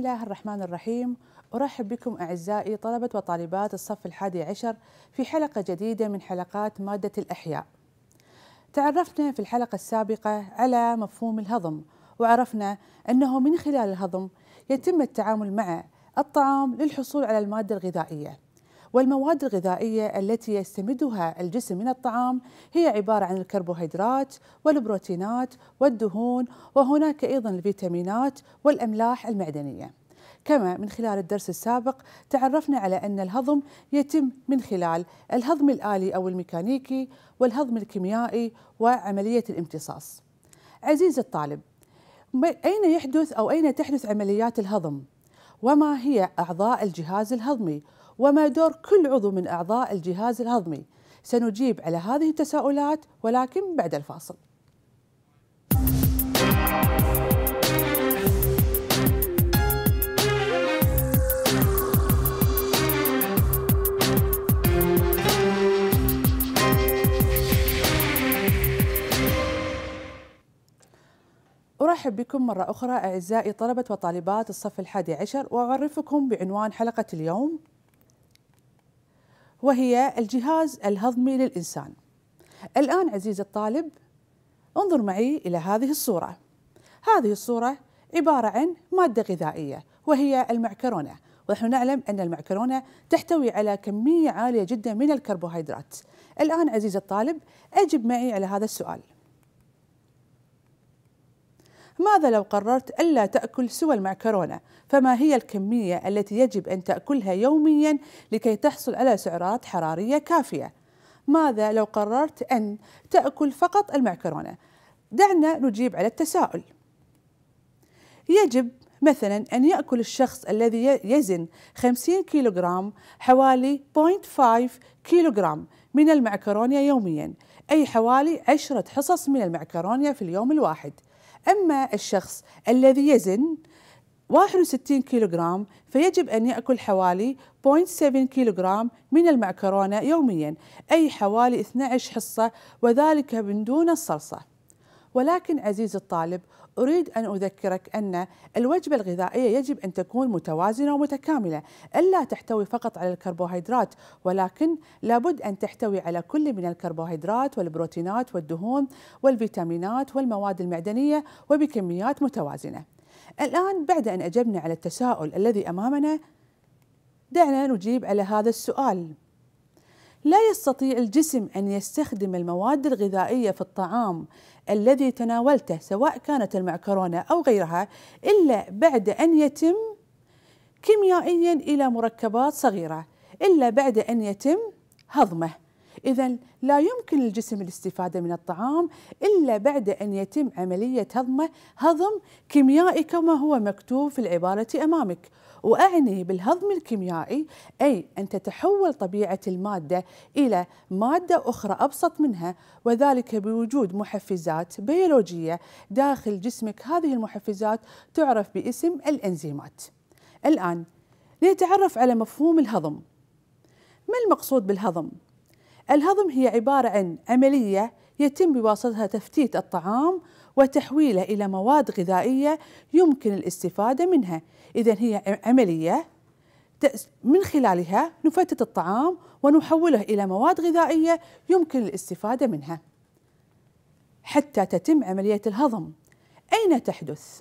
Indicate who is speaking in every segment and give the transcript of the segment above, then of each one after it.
Speaker 1: الله الرحمن الرحيم أرحب بكم أعزائي طلبة وطالبات الصف الحادي عشر في حلقة جديدة من حلقات مادة الأحياء تعرفنا في الحلقة السابقة على مفهوم الهضم وعرفنا أنه من خلال الهضم يتم التعامل مع الطعام للحصول على المادة الغذائية والمواد الغذائية التي يستمدها الجسم من الطعام هي عبارة عن الكربوهيدرات والبروتينات والدهون وهناك أيضا الفيتامينات والأملاح المعدنية كما من خلال الدرس السابق تعرفنا على أن الهضم يتم من خلال الهضم الآلي أو الميكانيكي والهضم الكيميائي وعملية الامتصاص عزيز الطالب أين يحدث أو أين تحدث عمليات الهضم؟ وما هي أعضاء الجهاز الهضمي؟ وما دور كل عضو من أعضاء الجهاز الهضمي سنجيب على هذه التساؤلات ولكن بعد الفاصل أرحب بكم مرة أخرى أعزائي طلبة وطالبات الصف الحادي عشر وأعرفكم بعنوان حلقة اليوم وهي الجهاز الهضمي للإنسان الآن عزيزي الطالب انظر معي إلى هذه الصورة هذه الصورة عبارة عن مادة غذائية وهي المعكرونة ونحن نعلم أن المعكرونة تحتوي على كمية عالية جدا من الكربوهيدرات الآن عزيزي الطالب أجب معي على هذا السؤال ماذا لو قررت ألا تأكل سوى المعكرونة؟ فما هي الكمية التي يجب أن تأكلها يوميا لكي تحصل على سعرات حرارية كافية؟ ماذا لو قررت أن تأكل فقط المعكرونة؟ دعنا نجيب على التساؤل. يجب مثلا أن يأكل الشخص الذي يزن 50 كيلوغرام حوالي 0.5 كيلوغرام من المعكرونة يوميا أي حوالي 10 حصص من المعكرونة في اليوم الواحد أما الشخص الذي يزن 61 كيلوغرام فيجب أن يأكل حوالي 0.7 كيلوغرام من المعكرونة يوميا أي حوالي 12 حصة وذلك من دون الصلصة ولكن عزيزي الطالب أريد أن أذكرك أن الوجبة الغذائية يجب أن تكون متوازنة ومتكاملة ألا تحتوي فقط على الكربوهيدرات ولكن لابد أن تحتوي على كل من الكربوهيدرات والبروتينات والدهون والفيتامينات والمواد المعدنية وبكميات متوازنة الآن بعد أن أجبنا على التساؤل الذي أمامنا دعنا نجيب على هذا السؤال لا يستطيع الجسم أن يستخدم المواد الغذائية في الطعام الذي تناولته سواء كانت المعكرونة أو غيرها إلا بعد أن يتم كيميائيا إلى مركبات صغيرة إلا بعد أن يتم هضمه إذا لا يمكن للجسم الاستفادة من الطعام إلا بعد أن يتم عملية هضمه هضم كيميائي كما هو مكتوب في العبارة أمامك وأعني بالهضم الكيميائي أي أن تتحول طبيعة المادة إلى مادة أخرى أبسط منها وذلك بوجود محفزات بيولوجية داخل جسمك هذه المحفزات تعرف باسم الإنزيمات الآن لنتعرف على مفهوم الهضم ما المقصود بالهضم؟ الهضم هي عبارة عن عملية يتم بواسطتها تفتيت الطعام وتحويله إلى مواد غذائية يمكن الاستفادة منها إذا هي عملية من خلالها نفتت الطعام ونحوله إلى مواد غذائية يمكن الاستفادة منها حتى تتم عملية الهضم أين تحدث؟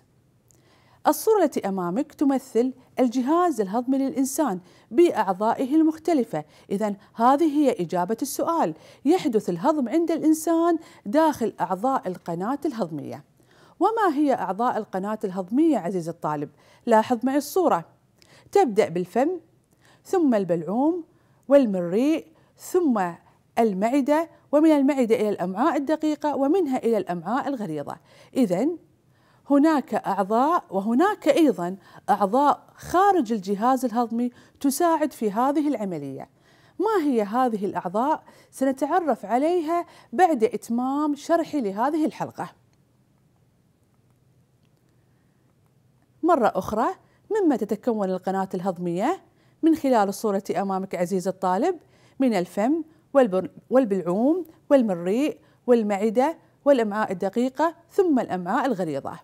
Speaker 1: الصورة التي أمامك تمثل الجهاز الهضمي للإنسان بأعضائه المختلفة إذا هذه هي إجابة السؤال يحدث الهضم عند الإنسان داخل أعضاء القناة الهضمية وما هي أعضاء القناة الهضمية عزيزي الطالب؟ لاحظ معي الصورة تبدأ بالفم ثم البلعوم والمريء ثم المعدة ومن المعدة إلى الأمعاء الدقيقة ومنها إلى الأمعاء الغليظة إذا هناك أعضاء وهناك أيضا أعضاء خارج الجهاز الهضمي تساعد في هذه العملية ما هي هذه الأعضاء؟ سنتعرف عليها بعد إتمام شرحي لهذه الحلقة مرة أخرى مما تتكون القناة الهضمية من خلال الصورة أمامك عزيز الطالب من الفم والبلعوم والمريء والمعدة والأمعاء الدقيقة ثم الأمعاء الغليظة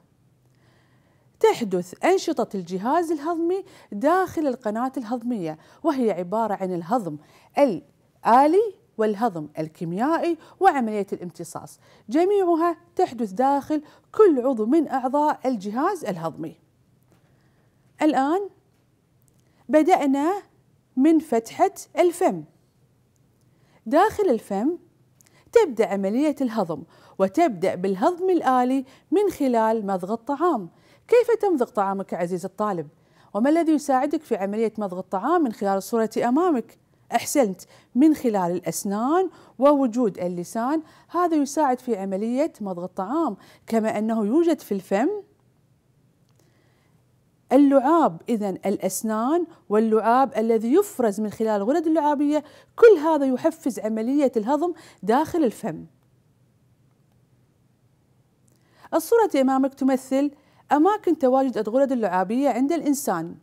Speaker 1: تحدث أنشطة الجهاز الهضمي داخل القناة الهضمية وهي عبارة عن الهضم الآلي والهضم الكيميائي وعملية الامتصاص جميعها تحدث داخل كل عضو من أعضاء الجهاز الهضمي الآن بدأنا من فتحة الفم داخل الفم تبدأ عملية الهضم وتبدأ بالهضم الآلي من خلال مضغ الطعام كيف تمضغ طعامك عزيز الطالب؟ وما الذي يساعدك في عملية مضغ الطعام من خلال الصورة أمامك؟ أحسنت من خلال الأسنان ووجود اللسان هذا يساعد في عملية مضغ الطعام كما أنه يوجد في الفم اللعاب إذا الأسنان واللعاب الذي يفرز من خلال الغدد اللعابية كل هذا يحفز عملية الهضم داخل الفم الصورة أمامك تمثل أماكن تواجد الغدد اللعابية عند الإنسان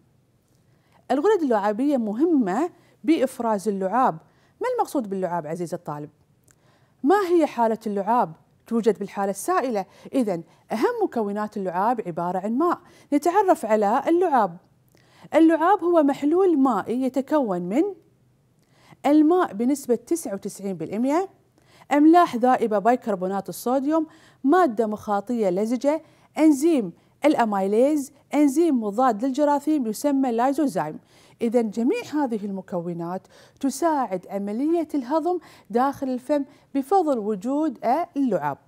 Speaker 1: الغدد اللعابية مهمة بإفراز اللعاب ما المقصود باللعاب عزيزي الطالب؟ ما هي حالة اللعاب؟ توجد بالحالة السائلة إذا أهم مكونات اللعاب عبارة عن ماء نتعرف على اللعاب اللعاب هو محلول مائي يتكون من الماء بنسبة 99% أملاح ذائبة بيكربونات الصوديوم مادة مخاطية لزجة أنزيم الأمايليز إنزيم مضاد للجراثيم يسمى لايزوزايم إذا جميع هذه المكونات تساعد عملية الهضم داخل الفم بفضل وجود اللعاب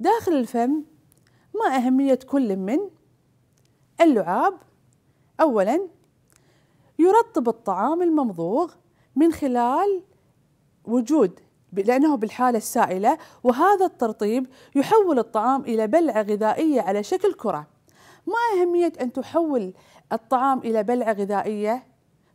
Speaker 1: داخل الفم ما أهمية كل من اللعاب أولا يرطب الطعام الممضوغ من خلال وجود لأنه بالحالة السائلة وهذا الترطيب يحول الطعام إلى بلعة غذائية على شكل كرة ما أهمية أن تحول الطعام إلى بلعة غذائية؟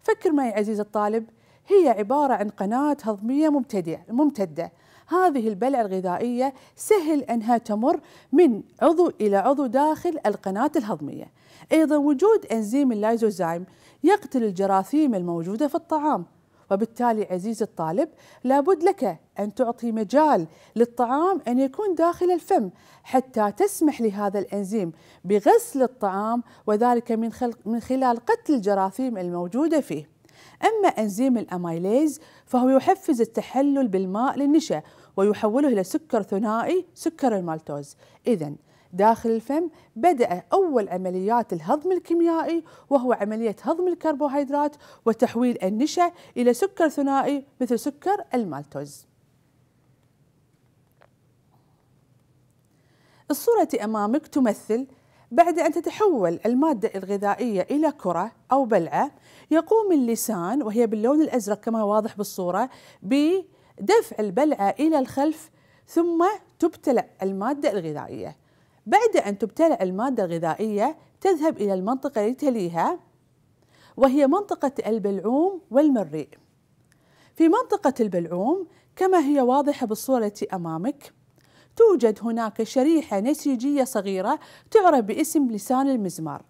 Speaker 1: فكر معي عزيز الطالب هي عبارة عن قناة هضمية ممتدة, ممتدة هذه البلعة الغذائية سهل أنها تمر من عضو إلى عضو داخل القناة الهضمية أيضا وجود أنزيم اللايزوزايم يقتل الجراثيم الموجودة في الطعام وبالتالي عزيزي الطالب لابد لك أن تعطي مجال للطعام أن يكون داخل الفم حتى تسمح لهذا الإنزيم بغسل الطعام وذلك من, خل... من خلال قتل الجراثيم الموجودة فيه أما أنزيم الأمايليز فهو يحفز التحلل بالماء للنشا ويحوله إلى سكر ثنائي سكر المالتوز إذا داخل الفم بدأ أول عمليات الهضم الكيميائي وهو عملية هضم الكربوهيدرات وتحويل النشا إلى سكر ثنائي مثل سكر المالتوز الصورة أمامك تمثل بعد أن تتحول المادة الغذائية إلى كرة أو بلعة يقوم اللسان وهي باللون الأزرق كما واضح بالصورة بدفع البلعة إلى الخلف ثم تبتلع المادة الغذائية بعد أن تبتلع المادة الغذائية تذهب إلى المنطقة التي تليها وهي منطقة البلعوم والمريء في منطقة البلعوم كما هي واضحة بالصورة التي أمامك توجد هناك شريحة نسيجية صغيرة تعرف باسم لسان المزمار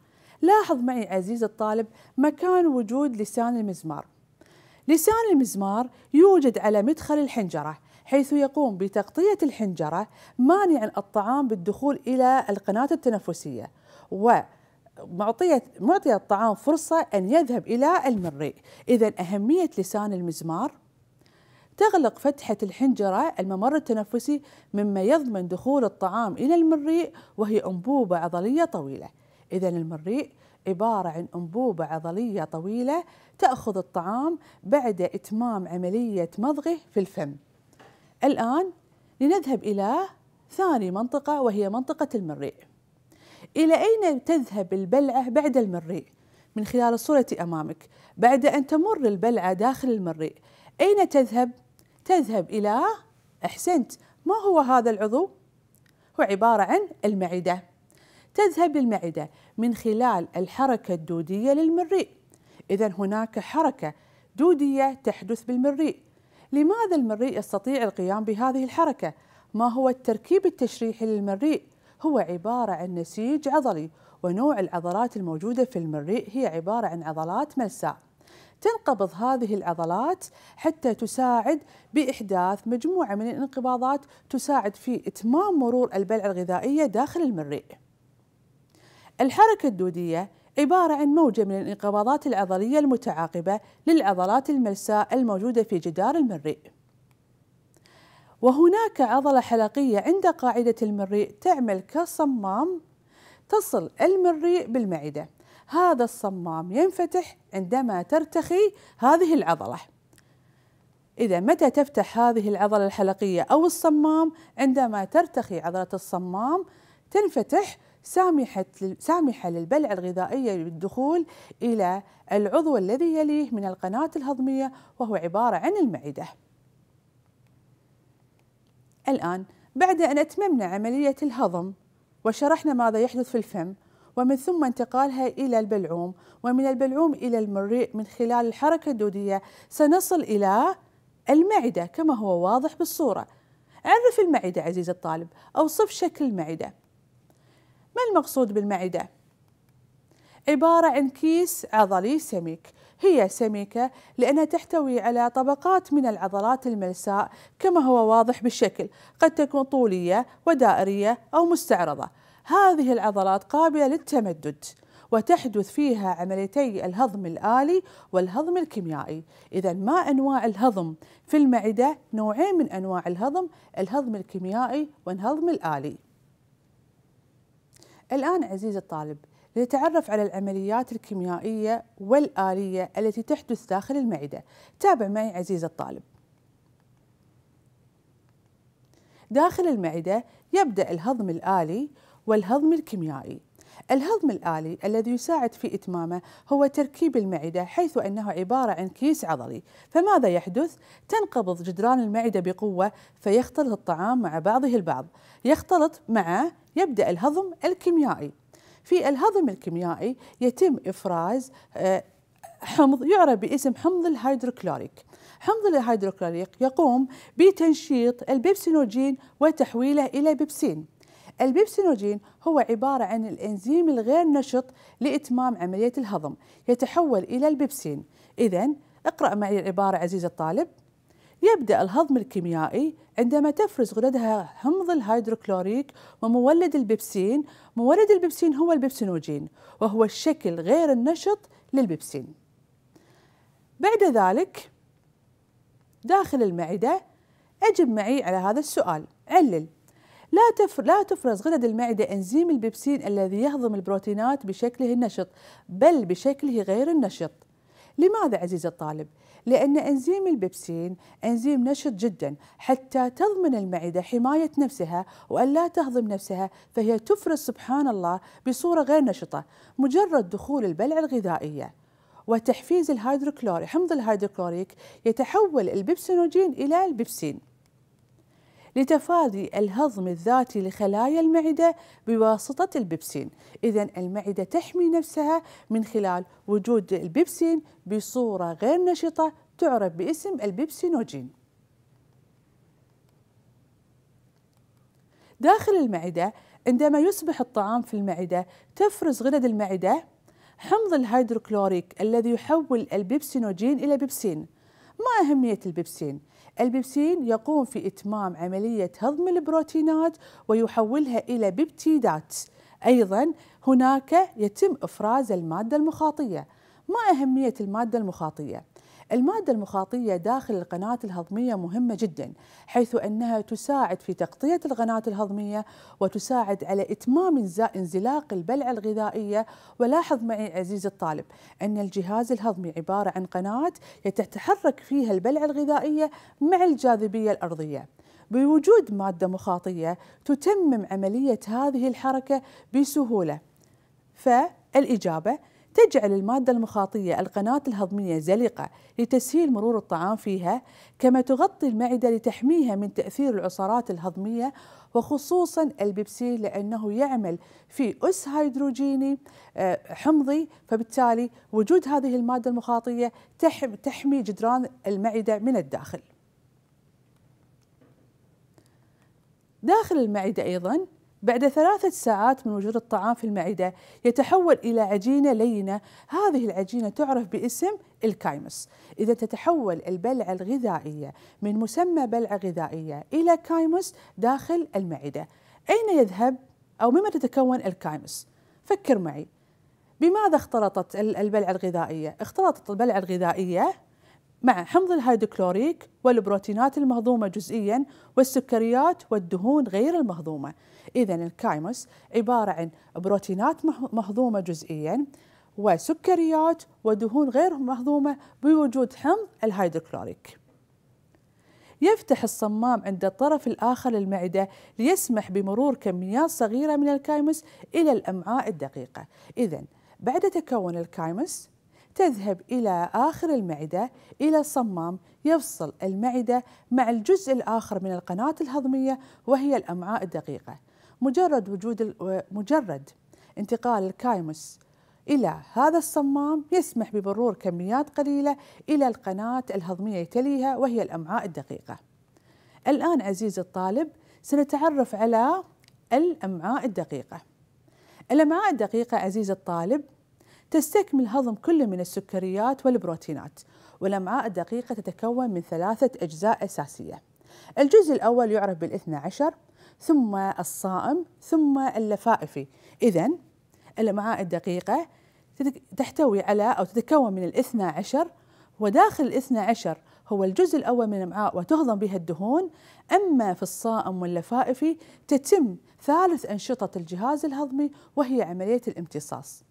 Speaker 1: لاحظ معي عزيزي الطالب مكان وجود لسان المزمار لسان المزمار يوجد على مدخل الحنجرة حيث يقوم بتغطية الحنجرة مانعا الطعام بالدخول إلى القناة التنفسية و معطية معطي الطعام فرصة أن يذهب إلى المريء إذا أهمية لسان المزمار تغلق فتحة الحنجرة الممر التنفسي مما يضمن دخول الطعام إلى المريء وهي أنبوبة عضلية طويلة إذا المريء عبارة عن أنبوبة عضلية طويلة تأخذ الطعام بعد إتمام عملية مضغه في الفم الآن لنذهب إلى ثاني منطقة وهي منطقة المريء إلى أين تذهب البلعة بعد المريء؟ من خلال الصورة أمامك بعد أن تمر البلعة داخل المريء أين تذهب؟ تذهب إلى أحسنت ما هو هذا العضو؟ هو عبارة عن المعدة تذهب للمعدة من خلال الحركة الدودية للمريء إذا هناك حركة دودية تحدث بالمريء لماذا المريء يستطيع القيام بهذه الحركة؟ ما هو التركيب التشريحي للمريء؟ هو عبارة عن نسيج عضلي ونوع العضلات الموجودة في المريء هي عبارة عن عضلات ملساء تنقبض هذه العضلات حتى تساعد بإحداث مجموعة من الانقباضات تساعد في إتمام مرور البلع الغذائية داخل المريء الحركة الدودية عبارة عن موجة من الانقباضات العضلية المتعاقبة للعضلات الملساء الموجودة في جدار المريء وهناك عضلة حلقية عند قاعدة المريء تعمل كصمام تصل المريء بالمعدة هذا الصمام ينفتح عندما ترتخي هذه العضلة إذا متى تفتح هذه العضلة الحلقية أو الصمام عندما ترتخي عضلة الصمام تنفتح سامحت سامحة للبلع الغذائية بالدخول إلى العضو الذي يليه من القناة الهضمية وهو عبارة عن المعدة الآن بعد أن أتممنا عملية الهضم وشرحنا ماذا يحدث في الفم ومن ثم انتقالها إلى البلعوم ومن البلعوم إلى المريء من خلال الحركة الدودية سنصل إلى المعدة كما هو واضح بالصورة عرف المعدة عزيزي الطالب أوصف شكل المعدة ما المقصود بالمعدة؟ عبارة عن كيس عضلي سميك هي سميكة لأنها تحتوي على طبقات من العضلات الملساء كما هو واضح بالشكل قد تكون طولية ودائرية أو مستعرضة هذه العضلات قابلة للتمدد وتحدث فيها عمليتي الهضم الآلي والهضم الكيميائي إذا ما أنواع الهضم في المعدة نوعين من أنواع الهضم الهضم الكيميائي والهضم الآلي الآن عزيزي الطالب لنتعرف على العمليات الكيميائية والآلية التي تحدث داخل المعدة تابع معي عزيزي الطالب داخل المعدة يبدأ الهضم الآلي والهضم الكيميائي الهضم الآلي الذي يساعد في إتمامه هو تركيب المعدة حيث أنه عبارة عن كيس عضلي فماذا يحدث؟ تنقبض جدران المعدة بقوة فيختلط الطعام مع بعضه البعض يختلط معه يبدأ الهضم الكيميائي في الهضم الكيميائي يتم إفراز آه، حمض يعرف باسم حمض الهيدروكلوريك حمض الهيدروكلوريك يقوم بتنشيط البيبسينوجين وتحويله إلى بيبسين البيبسينوجين هو عبارة عن الإنزيم الغير نشط لإتمام عملية الهضم يتحول إلى البيبسين إذا اقرأ معي العبارة عزيزي الطالب يبدأ الهضم الكيميائي عندما تفرز غددها حمض الهيدروكلوريك ومولد البيبسين مولد البيبسين هو البيبسينوجين وهو الشكل غير النشط للبيبسين بعد ذلك داخل المعدة أجب معي على هذا السؤال علل لا لا تفرز غدد المعده انزيم البيبسين الذي يهضم البروتينات بشكله النشط بل بشكله غير النشط. لماذا عزيزي الطالب؟ لأن أنزيم البيبسين أنزيم نشط جدا حتى تضمن المعدة حماية نفسها وأن لا تهضم نفسها فهي تفرز سبحان الله بصورة غير نشطة مجرد دخول البلع الغذائية وتحفيز الهيدروكلوري حمض الهيدروكلوريك يتحول البيبسينوجين إلى البيبسين لتفادي الهضم الذاتي لخلايا المعدة بواسطة البيبسين إذا المعدة تحمي نفسها من خلال وجود البيبسين بصورة غير نشطة تعرف باسم البيبسينوجين داخل المعدة عندما يصبح الطعام في المعدة تفرز غدد المعدة حمض الهيدروكلوريك الذي يحول البيبسينوجين إلى بيبسين ما أهمية البيبسين؟ البيبسين يقوم في إتمام عملية هضم البروتينات ويحولها إلى بيبتيدات أيضا هناك يتم إفراز المادة المخاطية ما أهمية المادة المخاطية؟ المادة المخاطية داخل القناة الهضمية مهمة جدا حيث أنها تساعد في تغطية القناة الهضمية وتساعد على إتمام انزلاق البلع الغذائية ولاحظ معي عزيزي الطالب أن الجهاز الهضمي عبارة عن قناة يتحرك فيها البلع الغذائية مع الجاذبية الأرضية بوجود مادة مخاطية تتمم عملية هذه الحركة بسهولة فالإجابة تجعل المادة المخاطية القناة الهضمية زلقة لتسهيل مرور الطعام فيها كما تغطي المعدة لتحميها من تأثير العصارات الهضمية وخصوصا البيبسي لأنه يعمل في أس هيدروجيني آه، حمضي فبالتالي وجود هذه المادة المخاطية تحمي جدران المعدة من الداخل داخل المعدة أيضا بعد ثلاثة ساعات من وجود الطعام في المعدة يتحول إلى عجينة لينة هذه العجينة تعرف باسم الكايمس إذا تتحول البلعة الغذائية من مسمى بلعة غذائية إلى كايمس داخل المعدة أين يذهب أو مما تتكون الكايمس فكر معي بماذا اختلطت البلعة الغذائية؟ اختلطت البلعة الغذائية مع حمض الهيدروكلوريك والبروتينات المهضومة جزئيا والسكريات والدهون غير المهضومة إذا الكايموس عبارة عن بروتينات مهضومة جزئيا وسكريات ودهون غير مهضومة بوجود حمض الهيدروكلوريك يفتح الصمام عند الطرف الآخر للمعدة ليسمح بمرور كميات صغيرة من الكايموس إلى الأمعاء الدقيقة إذا بعد تكون الكايموس تذهب إلى آخر المعدة إلى الصمام يفصل المعدة مع الجزء الآخر من القناة الهضمية وهي الأمعاء الدقيقة مجرد وجود مجرد انتقال الكايموس إلى هذا الصمام يسمح بمرور كميات قليلة إلى القناة الهضمية تليها وهي الأمعاء الدقيقة الآن عزيزي الطالب سنتعرف على الأمعاء الدقيقة الأمعاء الدقيقة عزيزي الطالب تستكمل هضم كل من السكريات والبروتينات والأمعاء الدقيقة تتكون من ثلاثة أجزاء أساسية الجزء الأول يعرف بالاثنى عشر ثم الصائم ثم اللفائفي إذا الأمعاء الدقيقة تحتوي على أو تتكون من الاثنى عشر وداخل الاثنى عشر هو الجزء الأول من الأمعاء وتهضم بها الدهون أما في الصائم واللفائفي تتم ثالث أنشطة الجهاز الهضمي وهي عملية الامتصاص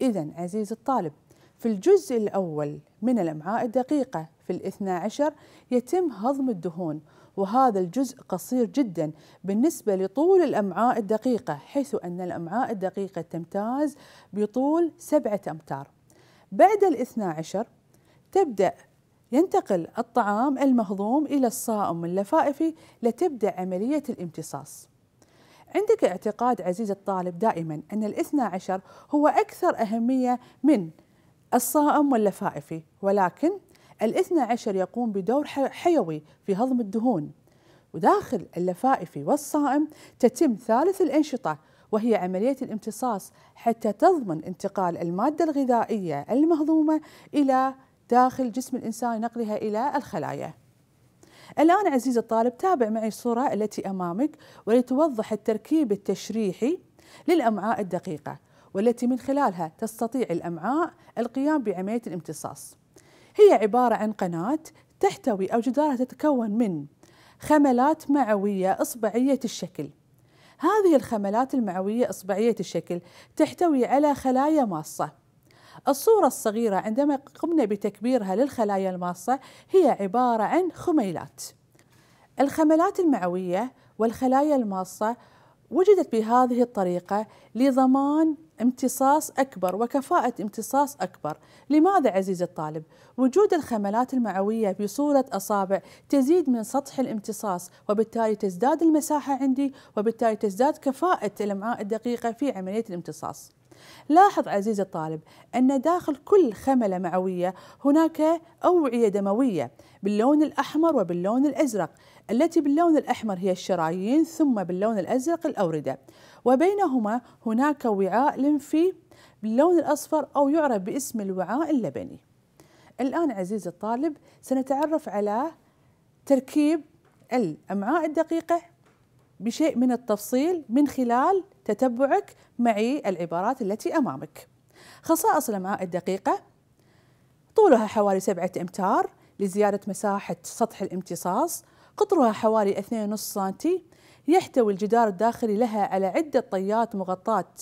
Speaker 1: إذا عزيز الطالب في الجزء الأول من الأمعاء الدقيقة في الاثنى عشر يتم هضم الدهون وهذا الجزء قصير جدا بالنسبة لطول الأمعاء الدقيقة حيث أن الأمعاء الدقيقة تمتاز بطول سبعة أمتار بعد الاثنى عشر تبدأ ينتقل الطعام المهضوم إلى الصائم اللفائفي لتبدأ عملية الامتصاص عندك اعتقاد عزيز الطالب دائما أن الاثنى عشر هو أكثر أهمية من الصائم واللفائفي ولكن الاثنى عشر يقوم بدور حيوي في هضم الدهون وداخل اللفائفي والصائم تتم ثالث الأنشطة وهي عملية الامتصاص حتى تضمن انتقال المادة الغذائية المهضومة إلى داخل جسم الإنسان نقلها إلى الخلايا الآن عزيزي الطالب تابع معي الصورة التي أمامك ولتوضح التركيب التشريحي للأمعاء الدقيقة والتي من خلالها تستطيع الأمعاء القيام بعملية الامتصاص هي عبارة عن قناة تحتوي أو جدارها تتكون من خملات معوية إصبعية الشكل هذه الخملات المعوية إصبعية الشكل تحتوي على خلايا ماصة الصورة الصغيرة عندما قمنا بتكبيرها للخلايا الماصة هي عبارة عن خميلات الخملات المعوية والخلايا الماصة وجدت بهذه الطريقة لضمان امتصاص أكبر وكفاءة امتصاص أكبر لماذا عزيز الطالب؟ وجود الخملات المعوية بصورة أصابع تزيد من سطح الامتصاص وبالتالي تزداد المساحة عندي وبالتالي تزداد كفاءة الأمعاء الدقيقة في عملية الامتصاص لاحظ عزيزي الطالب أن داخل كل خملة معوية هناك أوعية دموية باللون الأحمر وباللون الأزرق التي باللون الأحمر هي الشرايين ثم باللون الأزرق الأوردة وبينهما هناك وعاء لمفي باللون الأصفر أو يعرف باسم الوعاء اللبني الآن عزيزي الطالب سنتعرف على تركيب الأمعاء الدقيقة بشيء من التفصيل من خلال تتبعك معي العبارات التي أمامك خصائص الأمعاء الدقيقة طولها حوالي سبعة أمتار لزيادة مساحة سطح الامتصاص قطرها حوالي 2.5 سم يحتوي الجدار الداخلي لها على عدة طيات مغطاة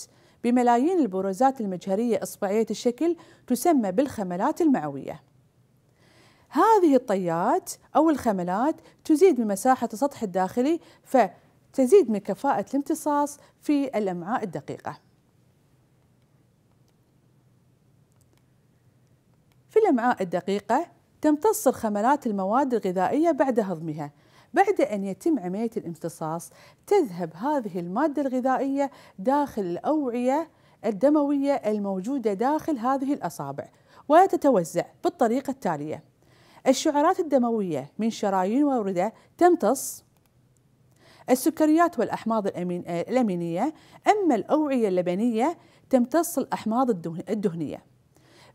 Speaker 1: بملايين البروزات المجهرية إصبعية الشكل تسمى بالخملات المعوية هذه الطيات أو الخملات تزيد من مساحة السطح الداخلي ف تزيد من كفاءة الامتصاص في الأمعاء الدقيقة في الأمعاء الدقيقة تمتص الخملات المواد الغذائية بعد هضمها بعد أن يتم عملية الامتصاص تذهب هذه المادة الغذائية داخل الأوعية الدموية الموجودة داخل هذه الأصابع وتتوزع بالطريقة التالية الشعرات الدموية من شرايين ووردة تمتص السكريات والأحماض آه، الأمينية أما الأوعية اللبنية تمتص الأحماض الدهنية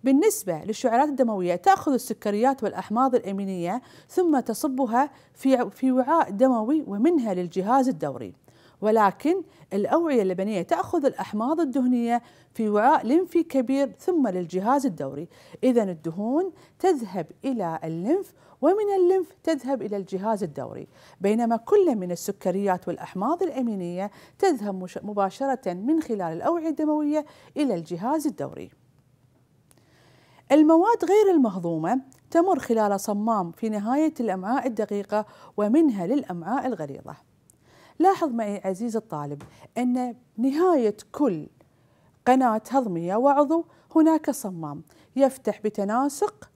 Speaker 1: بالنسبة للشعيرات الدموية تأخذ السكريات والأحماض الأمينية ثم تصبها في في وعاء دموي ومنها للجهاز الدوري ولكن الأوعية اللبنية تأخذ الأحماض الدهنية في وعاء لمفي كبير ثم للجهاز الدوري إذا الدهون تذهب إلى اللنف ومن الليمف تذهب إلى الجهاز الدوري بينما كل من السكريات والأحماض الأمينية تذهب مباشرة من خلال الأوعية الدموية إلى الجهاز الدوري المواد غير المهضومة تمر خلال صمام في نهاية الأمعاء الدقيقة ومنها للأمعاء الغليظة لاحظ معي عزيز الطالب أن نهاية كل قناة هضمية وعضو هناك صمام يفتح بتناسق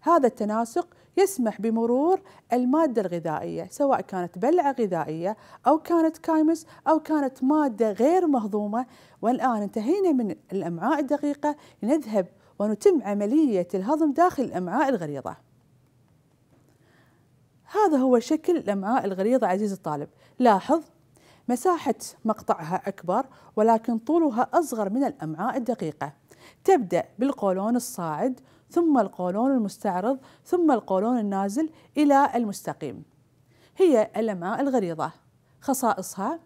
Speaker 1: هذا التناسق يسمح بمرور المادة الغذائية سواء كانت بلعة غذائية أو كانت كايمس أو كانت مادة غير مهضومة والآن انتهينا من الأمعاء الدقيقة نذهب ونتم عملية الهضم داخل الأمعاء الغليظة هذا هو شكل الأمعاء الغليظة عزيزي الطالب لاحظ مساحة مقطعها أكبر ولكن طولها أصغر من الأمعاء الدقيقة تبدأ بالقولون الصاعد ثم القولون المستعرض ثم القولون النازل إلى المستقيم هي الأمعاء الغليظة خصائصها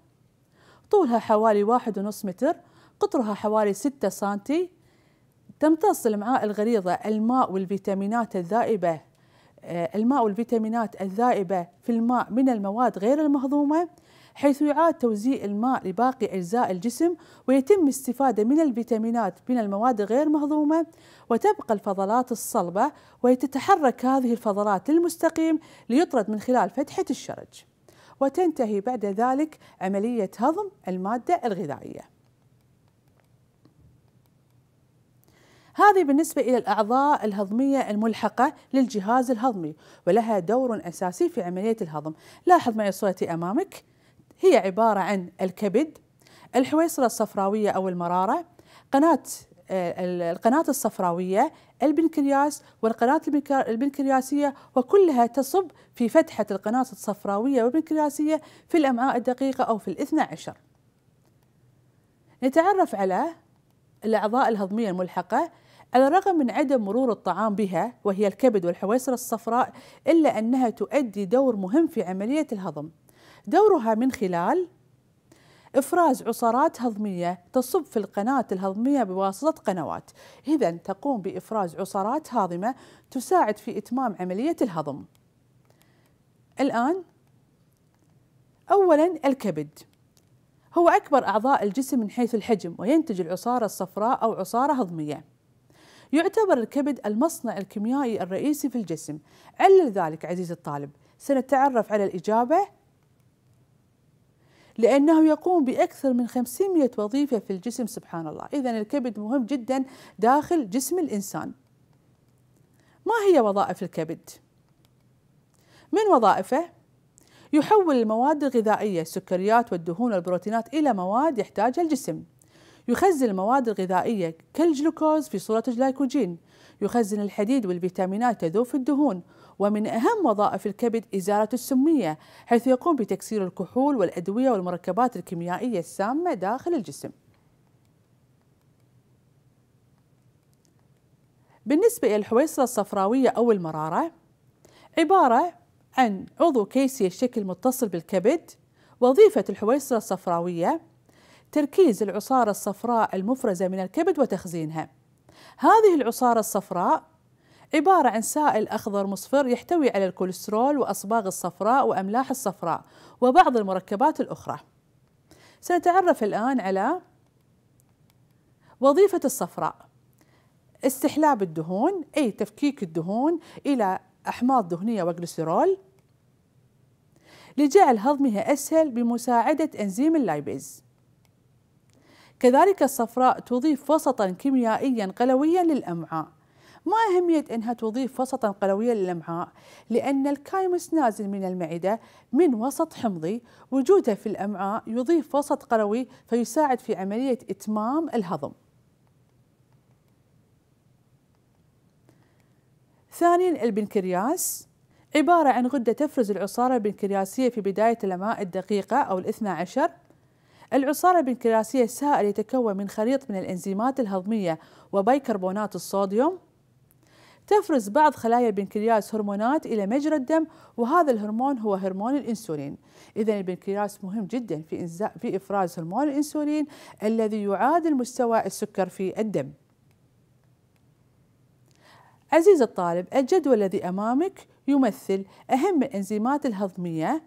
Speaker 1: طولها حوالي واحد ونص متر قطرها حوالي ستة سنتي تمتص الأمعاء الغليظة الماء والفيتامينات الذائبة آه، الماء والفيتامينات الذائبة في الماء من المواد غير المهضومة حيث يعاد توزيع الماء لباقي أجزاء الجسم ويتم استفادة من الفيتامينات من المواد غير مهضومة وتبقى الفضلات الصلبة وتتحرك هذه الفضلات للمستقيم ليطرد من خلال فتحة الشرج وتنتهي بعد ذلك عملية هضم المادة الغذائية هذه بالنسبة إلى الأعضاء الهضمية الملحقة للجهاز الهضمي ولها دور أساسي في عملية الهضم لاحظ معي صورتي أمامك هي عبارة عن الكبد الحويصلة الصفراوية أو المرارة قناة آه، القناة الصفراوية البنكرياس والقناة البنكرياسية وكلها تصب في فتحة القناة الصفراوية والبنكرياسية في الأمعاء الدقيقة أو في الاثنى عشر نتعرف على الأعضاء الهضمية الملحقة على الرغم من عدم مرور الطعام بها وهي الكبد والحويصلة الصفراء إلا أنها تؤدي دور مهم في عملية الهضم دورها من خلال إفراز عصارات هضمية تصب في القناة الهضمية بواسطة قنوات إذا تقوم بإفراز عصارات هاضمة تساعد في إتمام عملية الهضم الآن أولا الكبد هو أكبر أعضاء الجسم من حيث الحجم وينتج العصارة الصفراء أو عصارة هضمية يعتبر الكبد المصنع الكيميائي الرئيسي في الجسم علل ذلك عزيزي الطالب سنتعرف على الإجابة لأنه يقوم بأكثر من 500 وظيفة في الجسم سبحان الله إذا الكبد مهم جدا داخل جسم الإنسان ما هي وظائف الكبد؟ من وظائفه يحول المواد الغذائية السكريات والدهون والبروتينات إلى مواد يحتاجها الجسم يخزن المواد الغذائية كالجلوكوز في صورة الجلايكوجين يخزن الحديد والفيتامينات تذوب في الدهون ومن أهم وظائف الكبد إزالة السمية حيث يقوم بتكسير الكحول والأدوية والمركبات الكيميائية السامة داخل الجسم بالنسبة إلى الحويصلة الصفراوية أو المرارة عبارة عن عضو كيسي الشكل متصل بالكبد وظيفة الحويصلة الصفراوية تركيز العصارة الصفراء المفرزة من الكبد وتخزينها هذه العصارة الصفراء عبارة عن سائل أخضر مصفر يحتوي على الكوليسترول وأصباغ الصفراء وأملاح الصفراء وبعض المركبات الأخرى سنتعرف الآن على وظيفة الصفراء استحلاب الدهون أي تفكيك الدهون إلى أحماض دهنية وجليسرول لجعل هضمها أسهل بمساعدة أنزيم اللايبيز كذلك الصفراء تضيف وسطا كيميائيا قلويا للأمعاء ما أهمية أنها تضيف وسطا قلويا للأمعاء لأن الكايموس نازل من المعدة من وسط حمضي وجوده في الأمعاء يضيف وسط قلوي فيساعد في عملية إتمام الهضم ثانيا البنكرياس عبارة عن غدة تفرز العصارة البنكرياسية في بداية الأمعاء الدقيقة أو الاثنى عشر العصارة البنكرياسية السائل يتكون من خليط من الإنزيمات الهضمية وبيكربونات الصوديوم تفرز بعض خلايا البنكرياس هرمونات إلى مجرى الدم وهذا الهرمون هو هرمون الإنسولين إذا البنكرياس مهم جدا في, في إفراز هرمون الإنسولين الذي يعادل مستوى السكر في الدم عزيز الطالب الجدول الذي أمامك يمثل أهم الأنزيمات الهضمية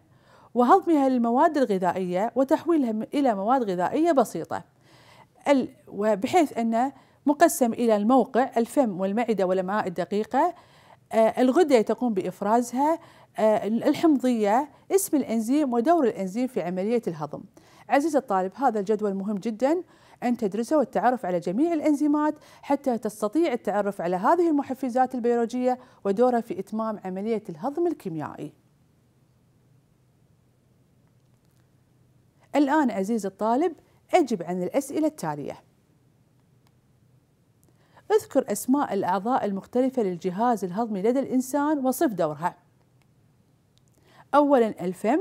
Speaker 1: وهضمها للمواد الغذائية وتحويلها إلى مواد غذائية بسيطة وبحيث أنه مقسم إلى الموقع الفم والمعدة والأمعاء الدقيقة آه، الغدة تقوم بإفرازها آه، الحمضية اسم الإنزيم ودور الإنزيم في عملية الهضم عزيزي الطالب هذا الجدول مهم جدا أن تدرسه والتعرف على جميع الإنزيمات حتى تستطيع التعرف على هذه المحفزات البيولوجية ودورها في إتمام عملية الهضم الكيميائي الآن عزيزي الطالب أجب عن الأسئلة التالية اذكر أسماء الأعضاء المختلفة للجهاز الهضمي لدى الإنسان وصف دورها أولا الفم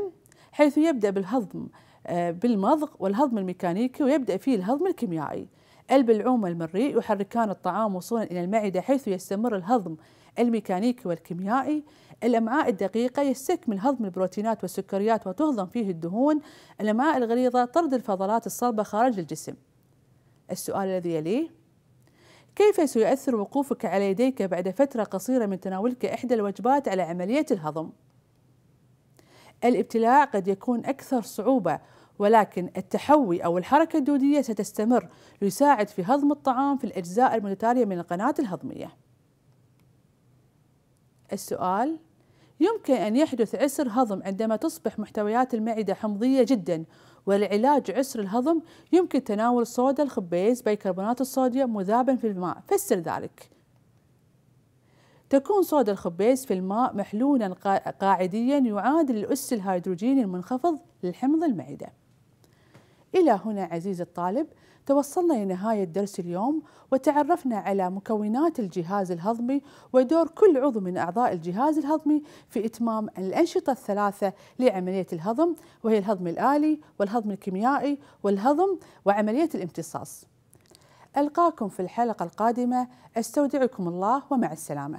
Speaker 1: حيث يبدأ بالهضم آه، بالمضغ والهضم الميكانيكي ويبدأ فيه الهضم الكيميائي البلعوم والمريء يحركان الطعام وصولا إلى المعدة حيث يستمر الهضم الميكانيكي والكيميائي الأمعاء الدقيقة يستكمل هضم البروتينات والسكريات وتهضم فيه الدهون الأمعاء الغليظة طرد الفضلات الصلبة خارج الجسم السؤال الذي يليه كيف سيؤثر وقوفك على يديك بعد فترة قصيرة من تناولك إحدى الوجبات على عملية الهضم؟ الابتلاع قد يكون أكثر صعوبة ولكن التحوي أو الحركة الدودية ستستمر ليساعد في هضم الطعام في الأجزاء المتتالية من القناة الهضمية. السؤال يمكن أن يحدث عسر هضم عندما تصبح محتويات المعدة حمضية جدا ولعلاج عسر الهضم يمكن تناول صودا الخبيز بيكربونات الصوديوم مذابا في الماء فسر ذلك تكون صودا الخبيز في الماء محلولا قاعديا يعادل الأس الهيدروجيني المنخفض للحمض المعدة إلى هنا عزيزي الطالب توصلنا لنهاية درس اليوم وتعرفنا على مكونات الجهاز الهضمي ودور كل عضو من أعضاء الجهاز الهضمي في إتمام الأنشطة الثلاثة لعملية الهضم وهي الهضم الآلي والهضم الكيميائي والهضم وعملية الامتصاص ألقاكم في الحلقة القادمة استودعكم الله ومع السلامة